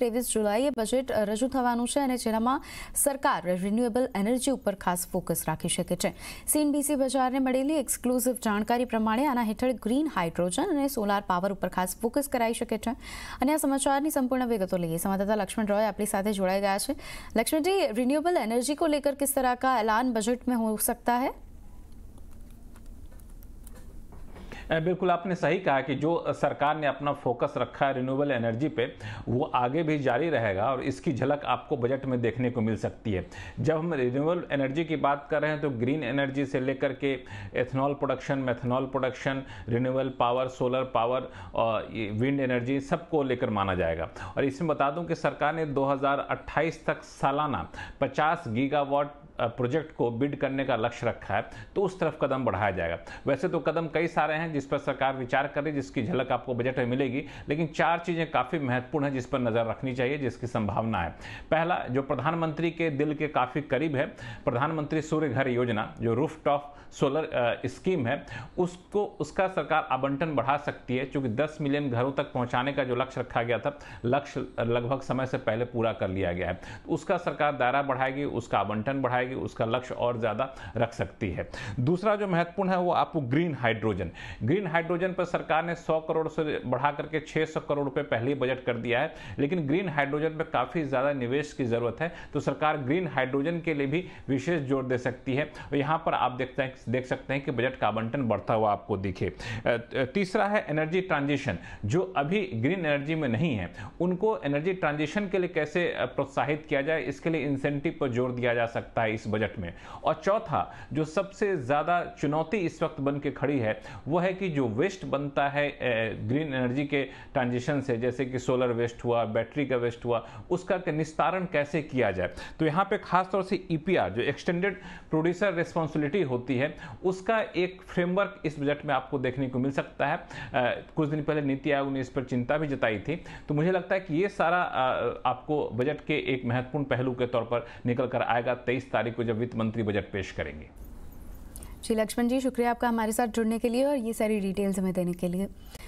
26 જુલાઈ એ budget રજૂ થવાનું છે અને છેનામાં સરકાર રિન્યુએબલ એનર્જી ઉપર ખાસ ફોકસ રાખી શકે છે સીનબીસી બજારને મળેલી એક્સક્લુઝિવ જાણકારી પ્રમાણે આના હેઠે ગ્રીન હાઇડ્રોજન અને સોલાર પાવર ઉપર ખાસ ફોકસ કરાઈ શકે છે અને આ સમાચારની સંપૂર્ણ વિગત તો લેયે સમાધાતા લક્ષ્મણ રૉય આપની સાથે જોડાયા ગયા છે લક્ષ્મણજી રિન્યુએબલ એનર્જી કો લેકર કਿਸ પ્રકાર કા एलान બજેટ મે હો સકતા હૈ बिल्कुल आपने सही कहा कि जो सरकार ने अपना फोकस रखा है रिन्यूएबल एनर्जी पे वो आगे भी जारी रहेगा और इसकी झलक आपको बजट में देखने को मिल सकती है जब हम रिन्यूएबल एनर्जी की बात कर रहे हैं तो ग्रीन एनर्जी से लेकर के ethanol production methanol production renewable power solar power और विंड एनर्जी सबको लेकर माना जाएगा और इसमें बता दूं कि सरकार ने 2028 तक सालाना 50 गीगावाट प्रोजेक्ट को बिड करने का लक्ष्य रखा है तो उस तरफ कदम बढ़ाया जाएगा वैसे तो कदम कई सारे हैं जिस पर सरकार विचार कर रही जिसकी झलक आपको बजट में मिलेगी लेकिन चार चीज़ें काफ़ी महत्वपूर्ण हैं जिस पर नज़र रखनी चाहिए जिसकी संभावना है पहला जो प्रधानमंत्री के दिल के काफ़ी करीब है प्रधानमंत्री सूर्य घर योजना जो रूफ सोलर स्कीम है उसको उसका सरकार आवंटन बढ़ा सकती है चूँकि दस मिलियन घरों तक पहुँचाने का जो लक्ष्य रखा गया था लक्ष्य लगभग समय से पहले पूरा कर लिया गया है तो उसका सरकार दायरा बढ़ाएगी उसका आवंटन बढ़ाएगी पाएगी उसका लक्ष्य और ज़्यादा रख सकती है दूसरा जो महत्वपूर्ण है वो आपको ग्रीन हाइड्रोजन ग्रीन हाइड्रोजन पर सरकार ने सौ करोड़ से बढ़ा करके छः करोड़ रुपए पहले ही बजट कर दिया है लेकिन ग्रीन हाइड्रोजन पर काफ़ी ज़्यादा निवेश की ज़रूरत है तो सरकार ग्रीन हाइड्रोजन के लिए भी विशेष जोर दे सकती है और यहाँ पर आप देखते हैं देख सकते हैं कि बजट का आवंटन बढ़ता हुआ आपको दिखे तीसरा है एनर्जी ट्रांजिशन जो अभी ग्रीन एनर्जी में नहीं है उनको एनर्जी ट्रांजिशन के लिए कैसे प्रोत्साहित किया जाए इसके लिए इंसेंटिव पर जोर दिया जा सकता है इस बजट में और चौथा जो सबसे ज़्यादा चुनौती इस वक्त बन के खड़ी है वो है कि जो वेस्ट बनता है ग्रीन एनर्जी के ट्रांजिशन से जैसे कि सोलर वेस्ट हुआ बैटरी का वेस्ट हुआ उसका निस्तारण कैसे किया जाए तो यहाँ पे खासतौर से ई e जो एक्सटेंडेड प्रोड्यूसर रिस्पॉन्सिबिलिटी होती है उसका एक फ्रेमवर्क इस बजट में आपको देखने को मिल सकता है आ, कुछ दिन पहले नीति आयोग ने इस पर चिंता भी जताई थी तो मुझे लगता है कि ये सारा आ, आपको बजट के एक महत्वपूर्ण पहलू के तौर पर निकल कर आएगा तेईस तारीख तारीख को जब वित्त मंत्री बजट पेश करेंगे जी लक्ष्मण जी शुक्रिया आपका हमारे साथ जुड़ने के लिए और ये सारी डिटेल्स हमें देने के लिए